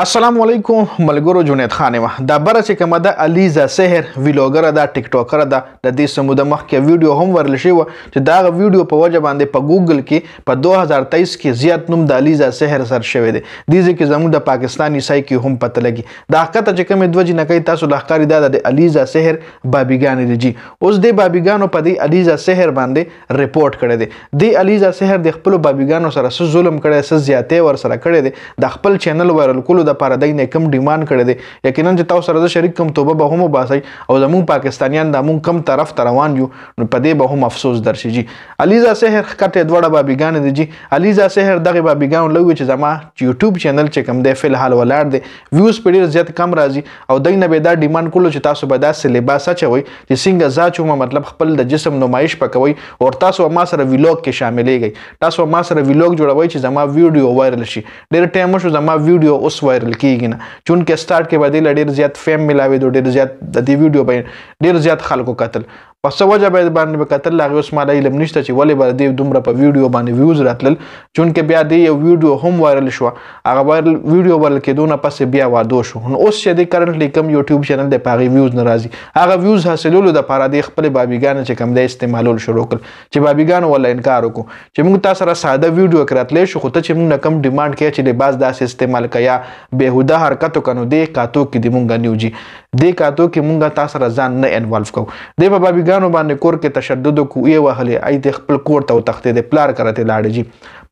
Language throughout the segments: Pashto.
السلام علیکم ملګرو جنید خان ما دا بره چې کومه ده الیزا سحر ویلوګر ده ټیک ټاکر ده د دې سموده مخکې ویډیو هم ورل شي و چې دا ویډیو په وجه باندې په ګوګل کې په 2023 کې زیات نوم د الیزا سحر سر شوی دی دې ځکه زموږ د پاکستاني سای کې هم پته لګي دا حقیقت چې کومه دوجې نه کوي تاسو لخکاری ده د الیزا سحر بابیګان دی جی اوس د بابیګانو په دې الیزا سحر باندې ریپورت کړی دی د الیزا سحر د خپل بابیګانو سره څه ظلم کړی څه زیاتې ور سره کړی دی د خپل چینل ورل کول د پاره د نکم ډیماند کړي دي یقینا چې تاسو سره د شریک کم توبه به هم وباسي او زمون پاکستانیان د مون کم طرف روان یو نو په دې به هم افسوس درشي جی علیزا سحر کټه دوړه بابیګان دي جی علیزا سحر دغه بابیګان لوي چې زما یوټیوب چینل چې کم دی فل حال ولاړ دي ویوز په ډیر زیات کم راځي او دای نه به دا ډیماند کولو چې تاسو به دا سلیباس چوي چې څنګه ځاچو مطلب خپل د جسم نمایش پکوي او تاسو ما سره ویلوګ کې شاملېږئ تاسو ما سره ویلوګ جوړوي چې زما ویډیو وایرل شي ډیر ټایم شو زما ویډیو اوس وایرل وایرل کیږي نه چون کې سٹارټ کې باندې ډیر زیات فیم ملاوي دو ډیر زیات د دې ویډیو باندې ډیر زیات خلکو قتل په څه وجه باید باندې وکتل هغه اوس مال علم نشته چې ولې باندې دومره په ویډیو باندې ویوز راتلل چون کې بیا دې یو ویډیو هم وایرل شو هغه وایرل ویډیو ورل کې دونه پسې بیا وادو شو نو اوس چې دې کرنټلی کم یوټیوب چینل د پاغي ویوز ناراضي هغه ویوز حاصلولو د پاره دې خپل بابیګان چې کم دې استعمالول شروع کړ چې بابیګان ولا انکار وکړو چې موږ تاسو سره ساده ویډیو کراتلې شو خو ته چې موږ کم ډیماند کې چې لباس داسې استعمال کیا بهوده حرکت کنو دې کاتو کې دې مونږ نیوږي دې کاتو کې مونږ تاسو سره ځان نه انوالو کوو دې بابیګان طالبګانو باندې کور کې تشدد کو یې وهلې اې د خپل کور ته تختې د پلار کرته لاړې جی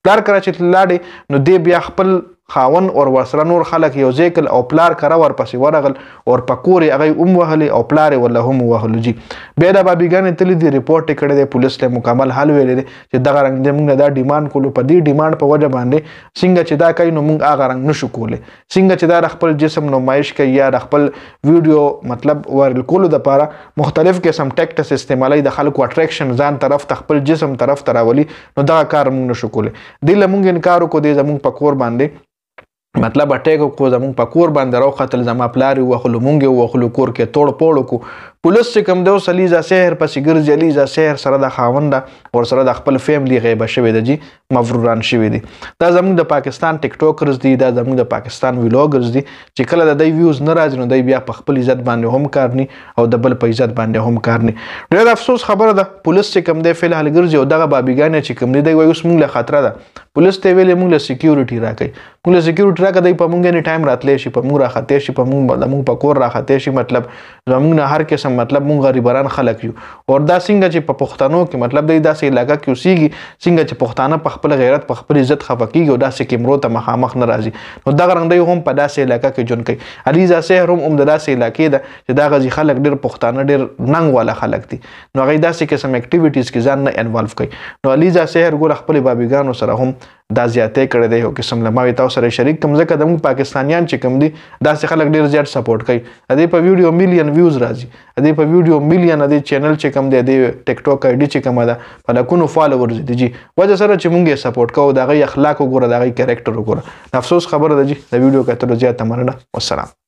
پلار کرا چې لاړې نو دی بیا خپل خاون او ورسره نور خلک یو ځیکل او پلار کړه ورپسې ورغل او په کور یې هغه اوم وهلې او پلار یې ولا هم وهلو جی بیا دا بابیګانې تلې دی ریپورت کړي دی پولیس له مکمل حل ویلې چې دغه رنګ دې موږ دا ډیماند کولو په دې ډیماند په وجه باندې څنګه چې دا کوي نو موږ هغه رنګ نشو کولای څنګه چې دا خپل جسم نمایش کوي یا خپل ویډیو مطلب وایرل کولو لپاره مختلف قسم ټیکټس استعمالي د خلکو اټریکشن ځان طرف ته خپل جسم طرف ته راولي نو دا کار موږ نشو کولای دله موږ انکار وکړو د زموږ په کور باندې مطلب اټیک کو زمون په کور باندې راو قتل زما پلار و خلمونګ و خلو کور کې توړ پوړ کو پولیس چې کوم دی اوس علیزا سحر پسې ګرځي علیزا سحر سره د خاوند ور سره د خپل فیملی غیبه شوی دی جی مفروران شوی دی دا زموږ د پاکستان ټیک ټاکرز دي دا زموږ د پاکستان ویلوګرز دي چې کله د دوی ویوز نه راځي نو دوی بیا په خپل عزت باندې هم کارني او د بل په عزت باندې هم کارني ډېر افسوس خبره ده پولیس چې کوم دی فلحال ګرځي او دغه بابیګان چې کوم دی وایي اوس موږ له خطر ده پولیس ته ویلې موږ له سکیورټي راکې موږ له سکیورټي راکې دای په موږ نه ټایم راتلې شي په موږ راخته شي په موږ باندې موږ په کور راخته شي مطلب زموږ نه هر کس سم مطلب مونږ غریبران خلک یو اور دا څنګه چې په پښتنو کې مطلب د داسې علاقې کې اوسېږي څنګه چې پښتانه په خپل غیرت په خپل عزت خفقېږي او داسې کیمرو ته مخامخ نه راځي نو دا غرندې هم په داسې علاقې کې جون کوي علیزا سحر هم د داسې علاقې ده چې دا غزي خلک ډېر پښتانه ډېر ننګ والا خلک دي نو هغه داسې قسم اکټیویټیز کې ځان نه انوالو کوي نو علیزا سحر ګور خپل بابیګانو سره هم دا زیاتې کړې دی او قسم لماوي تاسو سره شریک کوم ځکه د پاکستانیان چې کوم دي داسې خلک ډېر زیات سپورټ کوي د دې په ویډیو میلیون ویوز راځي د دې په ویډیو ملین د چینل چې کوم دی د ټیک ټاک آی ډی چې کوم ده په لکونو فالوورز دي جی وجه سره چې مونږه سپورټ کوو دغه اخلاق وګوره دغه کریکټر وګوره افسوس خبره ده جی د ویډیو کتلو زیاته مننه والسلام